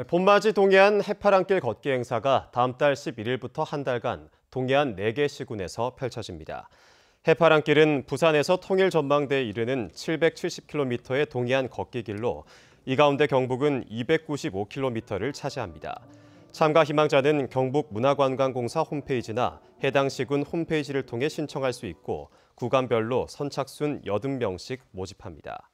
네, 봄맞이 동해안 해파랑길 걷기 행사가 다음 달 11일부터 한 달간 동해안 4개 시군에서 펼쳐집니다. 해파랑길은 부산에서 통일 전망대에 이르는 770km의 동해안 걷기 길로 이 가운데 경북은 295km를 차지합니다. 참가 희망자는 경북문화관광공사 홈페이지나 해당 시군 홈페이지를 통해 신청할 수 있고 구간별로 선착순 80명씩 모집합니다.